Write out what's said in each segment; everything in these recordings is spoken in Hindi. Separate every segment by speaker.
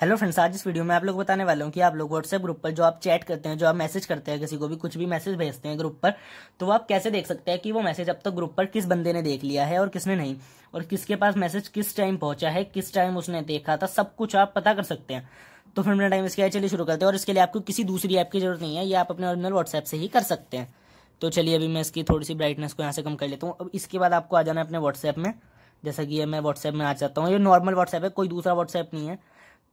Speaker 1: हेलो फ्रेंड्स आज इस वीडियो में आप लोग बताने वाला हूँ कि आप लोग व्हाट्सएप ग्रुप पर जो आप चैट करते हैं जो आप मैसेज करते हैं किसी को भी कुछ भी मैसेज भेजते हैं ग्रुप पर तो वो आप कैसे देख सकते हैं कि वो मैसेज अब तक तो ग्रुप पर किस बंदे ने देख लिया है और किसने नहीं और किसके पास मैसेज किस टाइम पहुंचा है किस टाइम उसने देखा था सब कुछ आप पता कर सकते हैं तो फिर टाइम इसके लिए चलिए शुरू करते हैं और इसके लिए आपको किसी दूसरी ऐप की जरूरत नहीं है ये आप अपने ऑरिजिनल व्हाट्सएप से ही कर सकते हैं तो चलिए अभी मैं इसकी थोड़ी सी ब्राइटनेस को यहाँ से कम कर लेता हूँ अब इसके बाद आपको आ जाना है अपने व्हाट्सएप में जैसा कि मैं व्हाट्सएप में आ जाता हूँ ये नॉर्मल व्हाट्सएप है कोई दूसरा व्हाट्सएप नहीं है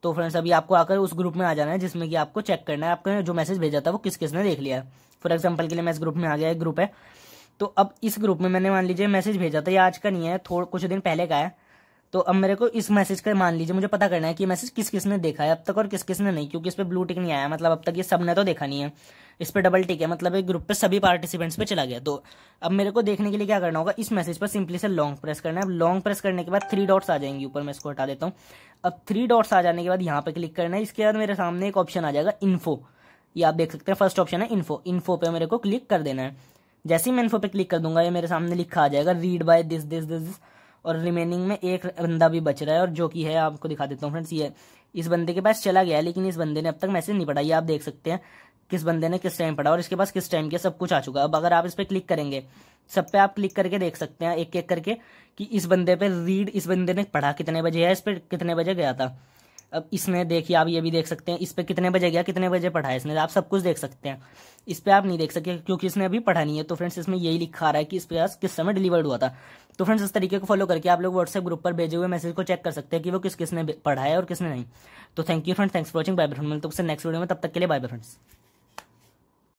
Speaker 1: तो फ्रेंड्स अभी आपको आकर उस ग्रुप में आ जाना है जिसमें कि आपको चेक करना है आपका जो मैसेज भेजा था वो किस किसने देख लिया है फॉर एग्जाम्पल के लिए मैं इस ग्रुप में आ गया एक ग्रुप है तो अब इस ग्रुप में मैंने मान लीजिए मैसेज भेजा था ये आज का नहीं है थोड़ा कुछ दिन पहले का है तो अब मेरे को इस मैसेज का मान लीजिए मुझे पता करना है कि मैसेज किस किस ने देखा है अब तक और किस किस ने नहीं क्योंकि इस पर ब्लू टिक नहीं आया मतलब अब तक ये सब ने तो देखा नहीं है इस पर डबल टिक है मतलब एक ग्रुप पे सभी पार्टिसिपेंट्स पे चला गया तो अब मेरे को देखने के लिए क्या करना होगा इस मैसेज पर सिंपली से लॉन्ग प्रेस करना है अब लॉन्ग प्रेस करने के बाद थ्री डॉट्स आ जाएंगे ऊपर मैं इसको हटा देता हूँ अब थ्री डॉट्स आ जाने के बाद यहाँ पे क्लिक करना है इसके बाद मेरे सामने एक ऑप्शन आ जाएगा इन्फो ये आप देख सकते हैं फर्स्ट ऑप्शन है इन्फो इन्फो पे मेरे को क्लिक कर देना है जैसे ही मैं इन्फो पे क्लिक कर दूंगा ये मेरे सामने लिखा आ जाएगा read by this this this, this और रिमेनिंग में एक बंदा भी बच रहा है और जो कि है आपको दिखा देता हूँ फ्रेंड्स ये इस बंदे के पास चला गया है लेकिन इस बंदे ने अब तक मैसेज नहीं पढ़ा ये आप देख सकते हैं किस बंदे ने किस टाइम पढ़ा और इसके पास किस टाइम के सब कुछ आ चुका है अब अगर आप इस पर क्लिक करेंगे सब पे आप क्लिक करके देख सकते हैं एक एक करके कि इस बंदे पे रीड इस बंदे ने पढ़ा कितने बजे है इस पर कितने बजे गया था अब इसने देखिए आप ये भी देख सकते हैं इस पर कितने बजे गया कितने बजे पढ़ा है इसने आप सब कुछ देख सकते हैं इस पर आप नहीं देख सकते क्योंकि इसने अभी पढ़ा नहीं है तो फ्रेंड्स इसमें यही लिखा रहा है कि इस पर किस समय डिलीवर्ड हुआ था तो फ्रेंड्स इस तरीके को फॉलो करके आप लोग व्हाट्सएप ग्रुप पर भेजे हुए मैसेज को चेक कर सकते हैं कि वो किस किसने पढ़ा है और किसने नहीं तो thank you friends thanks for watching bye friend मिलते नेक्स्ट वीडियो में तब तक के लिए बाय फ्रेंड्स